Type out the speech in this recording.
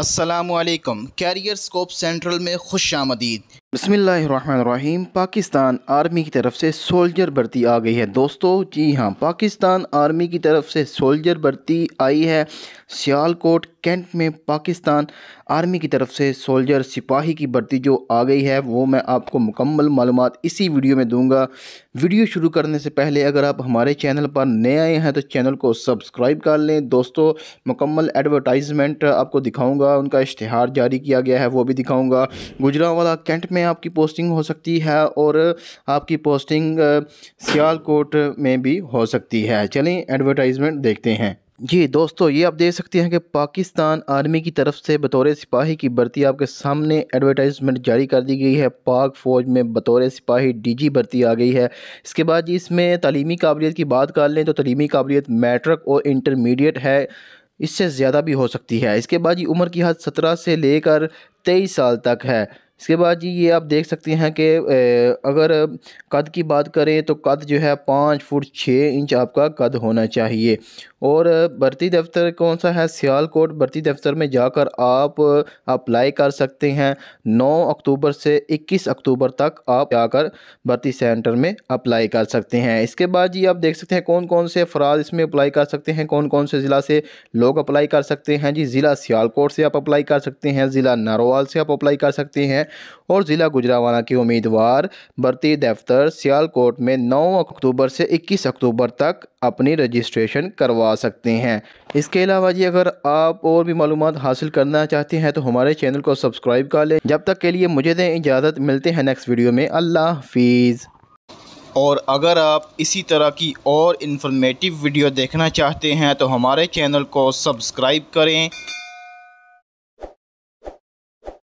असलकम career scope central में खुश आमदीद बसमीम पाकिस्तान आर्मी की तरफ से सोल्जर भर्ती आ गई है दोस्तों जी हाँ पाकिस्तान आर्मी की तरफ से सोल्जर भर्ती आई है सियालकोट कैंट में पाकिस्तान आर्मी की तरफ से सोल्जर सिपाही की भर्ती जो आ गई है वो मैं आपको मुकम्मल मालूम इसी वीडियो में दूंगा वीडियो शुरू करने से पहले अगर आप हमारे चैनल पर नए आए हैं तो चैनल को सब्सक्राइब कर लें दोस्तों मुकम्मल एडवर्टाइजमेंट आपको दिखाऊँगा उनका इश्तहार जारी किया गया है वो भी दिखाऊँगा वाला कैंट में में आपकी पोस्टिंग हो सकती है और आपकी पोस्टिंग सियालकोट में भी हो सकती है चलें एडवर्टाइजमेंट देखते हैं जी दोस्तों ये आप देख सकते हैं कि पाकिस्तान आर्मी की तरफ से बतौर सिपाही की भर्ती आपके सामने एडवर्टाइजमेंट जारी कर दी गई है पाक फ़ौज में बतौर सिपाही डीजी भर्ती आ गई है इसके बाद जी इसमें तलीमी काबिलियत की बात कर लें तो तलीमी काबिलियत मैट्रिक और इंटरमीडिएट है इससे ज़्यादा भी हो सकती है इसके बाद जी उम्र की हद सत्रह से लेकर तेईस साल तक है इसके बाद जी ये आप देख सकते हैं कि अगर कद की बात करें तो कद जो है पाँच फुट छः इंच आपका कद होना चाहिए और भर्ती दफ्तर कौन सा है सियालकोट भर्ती दफ्तर में जाकर आप अप्लाई कर सकते हैं 9 अक्टूबर से 21 अक्टूबर तक आप जाकर भर्ती सेंटर में अप्लाई कर सकते हैं इसके बाद जी आप देख सकते हैं कौन कौन से अफराद इसमें अप्लाई कर सकते हैं कौन कौन से ज़िला से लोग अप्लाई कर सकते हैं जी ज़िला सियालकोट से आप अप्लाई कर सकते हैं ज़िला नारोवाल से आप अप्लाई कर सकते हैं और ज़िला गुजरावाना के उम्मीदवार भर्ती दफ्तर सियालकोट में 9 अक्टूबर से 21 अक्टूबर तक अपनी रजिस्ट्रेशन करवा सकते हैं इसके अलावा जी अगर आप और भी मालूम हासिल करना चाहते हैं तो हमारे चैनल को सब्सक्राइब कर लें जब तक के लिए मुझे दें इजाज़त मिलते हैं नेक्स्ट वीडियो में अल्लाह हाफिज़ और अगर आप इसी तरह की और इन्फॉर्मेटिव वीडियो देखना चाहते हैं तो हमारे चैनल को सब्सक्राइब करें